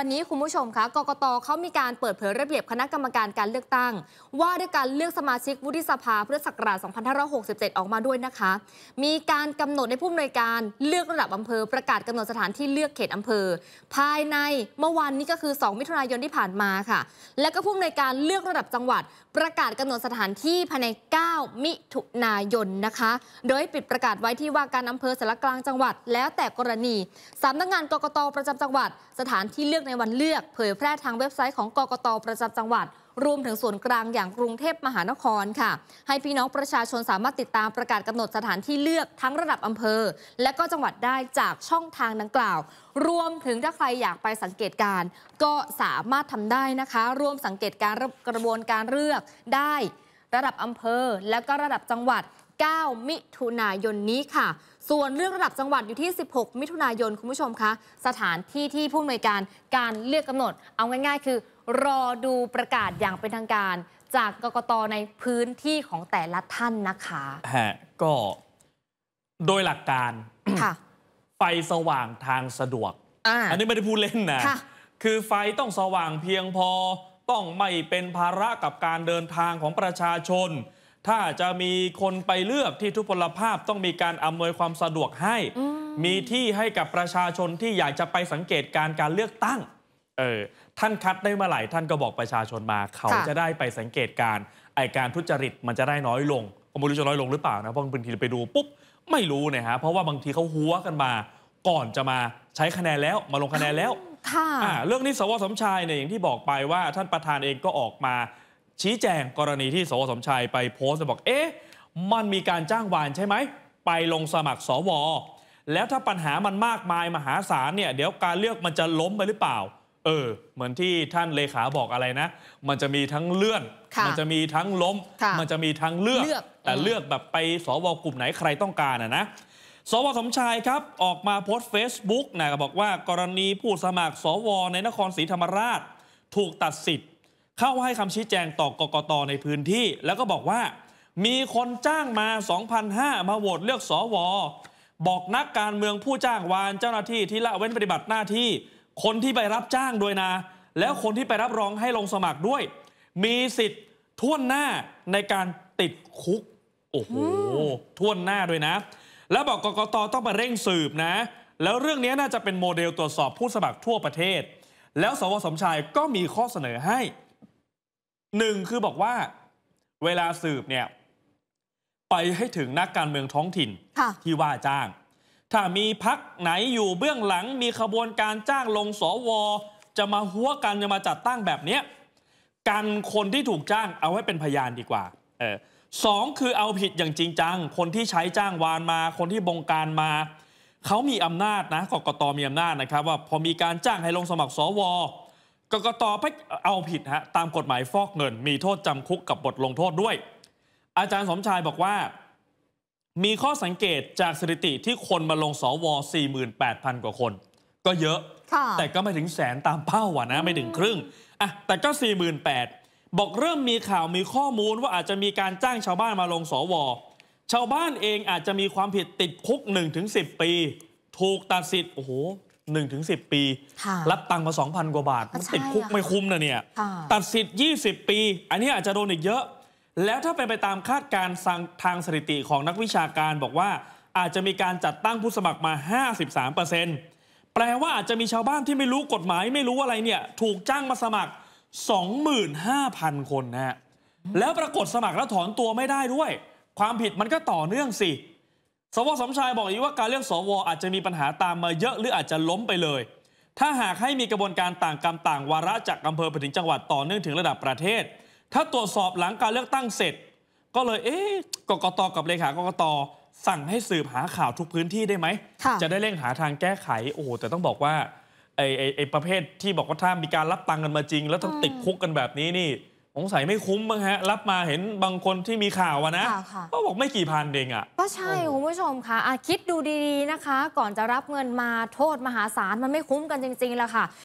วันนี้คุณผู้ชมคะ กกตเขามีการเปิดเผยระเบียบคณะกรรมการการเลือกตั้ง ว่าด้วยการเลือกสมาชิกวุฒิสภาพื่อศักราช2567 ออกมาด้วยนะคะ มีการกำหนดในผู้อำนวยการเลือกระดับอำเภอประกาศกำหนดสถานที่เลือกเขตอำเภอ ภายในเมื่อวานนี้ก็คือ 2 มิถุนายนที่ผ่านมาค่ะ และก็ผู้อำนวยการเลือกระดับจังหวัดประกาศกำหนดสถานที่ภายใน9มิถุนายนนะคะ โดยปิดประกาศไว้ที่ว่าการอำเภอสารกลางจังหวัด แล้วแต่กรณีสำนักงงานกกตประจำจังหวัด สถานที่เลือกในวันเลือกเผยแพร่ทางเว็บไซต์ของกกตประจำจังหวัดรวมถึงส่วนกลางอย่างกรุงเทพมหานครค่ะ ให้พี่น้องประชาชนสามารถติดตามประกาศกำหนดสถานที่เลือกทั้งระดับอำเภอ และก็จังหวัดได้จากช่องทางดังกล่าว รวมถึงถ้าใครอยากไปสังเกตการ ก็สามารถทำได้นะคะ ร่วมสังเกตการกระบวนการเลือกได้ระดับอำเภอ และก็ระดับจังหวัด9 มิถุนายนนี้ค่ะ ส่วนเรื่องระดับจังหวัดอยู่ที่ 16 มิถุนายนคุณผู้ชมคะสถานที่ที่ผู้อำนวยการการเลือกกำหนด เอาง่ายๆคือรอดูประกาศอย่างเป็นทางการ จากกกตในพื้นที่ของแต่ละท่านนะคะฮะก็โดยหลักการ ค่ะ ไฟสว่างทางสะดวกออันนี้ไม่ได้พูดเล่นนะะคือไฟต้องสว่างเพียงพอต้องไม่เป็นภาระกับการเดินทางของประชาชนถ้าจะมีคนไปเลือกที่ทุพพลภาพต้องมีการอำนวยความสะดวกให้ มีที่ให้กับประชาชนที่อยากจะไปสังเกตการการเลือกตั้งเออท่านคัดได้เมื่อไหร่ท่านก็บอกประชาชนมา เขาจะได้ไปสังเกตการไอการทุจริตมันจะได้น้อยลงผมไม่รู้จะน้อยลงหรือเปล่านะเพราะบางทีไปดูปุ๊บ ไม่รู้นะฮะเพราะว่าบางทีเขาหัวกันมา ก่อนจะมาใช้คะแนนแล้วมาลงคะแนนแล้วค่ะเรื่องนี้สวสมชายเนี่ยอย่างที่บอกไปว่า ท่านประธานเองก็ออกมาชี้แจงกรณีที่สวสมชายไปโพสต์บอกเอ๊ะมันมีการจ้างวานใช่ไหม ไปลงสมัครสว แล้วถ้าปัญหามันมากมายมหาศาลเนี่ยเดี๋ยวการเลือกมันจะล้มไปหรือเปล่า เออเหมือนที่ท่านเลขาบอกอะไรนะ มันจะมีทั้งเลื่อน มันจะมีทั้งล้มมันจะมีทั้งเลือก แต่เลือกแบบไปสวกลุ่มไหนใครต้องการอ่ะนะสวสมชายครับออกมาโพสต์เฟซบุ๊กนะบอกว่า กรณีผู้สมัคร สวในนครศรีธรรมราช ถูกตัดสิทธิ์เข้าให้คำชี้แจงต่อกกตในพื้นที่ แล้วก็บอกว่ามีคนจ้างมา2,005มาโหวตเลือกสอวอบอกนักการเมืองผู้จ้างวานเจ้าหน้าที่ที่ละเว้นปฏิบัติหน้าที่ คนที่ไปรับจ้างด้วยนะ แล้วคนที่ไปรับรองให้ลงสมัครด้วย มีสิทธิ์ท่วนหน้าในการติดคุกโอ้โหท่วนหน้าด้วยนะ แล้วบอกกกตต้องไปเร่งสืบนะ แล้วเรื่องนี้น่าจะเป็นโมเดลตรวจสอบผู้สมัครทั่วประเทศ แล้วสวสมชายก็มีข้อเสนอให้หนึ่งคือบอกว่าเวลาสืบเนี่ยไปให้ถึงนักการเมืองท้องถิ่นที่ว่าจ้าง ถ้ามีพักไหนอยู่เบื้องหลังมีขบวนการจ้างลงสวจะมาหัวกันจะมาจัดตั้งแบบเนี้ยกันคนที่ถูกจ้างเอาไว้เป็นพยานดีกว่าเออสองคือเอาผิดอย่างจริงจังคนที่ใช้จ้างวานมา คนที่บงการมา เขามีอำนาจนะกกตมีอำนาจนะครับ ว่าพอมีการจ้างให้ลงสมัครสวกกตไปเอาผิดฮะ ตามกฎหมายฟอกเงิน มีโทษจำคุกกับบทลงโทษด้วย อาจารย์สมชายบอกว่า มีข้อสังเกตจากสถิติที่คนมาลงสว48,000 กว่าคน ก็เยอะ แต่ก็ไม่ถึงแสนตามเป้าว่ะนะ ไม่ถึงครึ่งอ่ะแต่ก็ 48,000บอกเริ่มมีข่าวมีข้อมูลว่าอาจจะมีการจ้างชาวบ้านมาลงสวชาวบ้านเองอาจจะมีความผิดติดคุก 1-10 ปี ถูกตัดสิทธิ์โอ้โหหนึึ่งงถสิบปี รับตังค์มาสองพันกว่าบาทมันติดคุกไม่คุ้มนะเนี่ย ตัดสิทธิ์ยี่สิบปี อันนี้อาจจะโดนอีกเยอะ แล้วถ้าเป็นไปตามคาดการทางสถิติของนักวิชาการบอกว่าอาจจะมีการจัดตั้งผู้สมัครมาห้าาสสิบมเเปอร์ซ็ต์แปลว่าอาจจะมีชาวบ้านที่ไม่รู้กฎหมายไม่รู้อะไรเนี่ย ถูกจ้างมาสมัคร 25,000 คนนะแล้วปรากฏสมัครแล้วถอนตัวไม่ได้ด้วย ความผิดมันก็ต่อเนื่องสิสวสมชายบอกอีกว่าการเลือกสวอาจจะมีปัญหาตามมาเยอะ หรืออาจจะล้มไปเลย ถ้าหากให้มีกระบวนการต่างกรรมต่างวาระจากอำเภอไปถึงจังหวัดต่อเนื่องถึงระดับประเทศ ถ้าตรวจสอบหลังการเลือกตั้งเสร็จ ก็เลย เอ๊ะกกตกับเลขากกตสั่งให้สืบหาข่าวทุกพื้นที่ได้ไหม จะได้เร่งหาทางแก้ไขโอ้แต่ต้องบอกว่าไอ้ไอ้ประเภทที่บอกว่าถ้ามีการรับตังกันมาจริง แล้วต้องติดคุกกันแบบนี้นี่สงสัยไม่คุ้มบ้างฮะ รับมาเห็นบางคนที่มีข่าวนะก็บอกไม่กี่พันเองอ่ะ ก็ใช่คุณผู้ชมค่ะ คิดดูดีๆนะคะ ก่อนจะรับเงินมาโทษมหาศาล มันไม่คุ้มกันจริงๆ แล้วค่ะ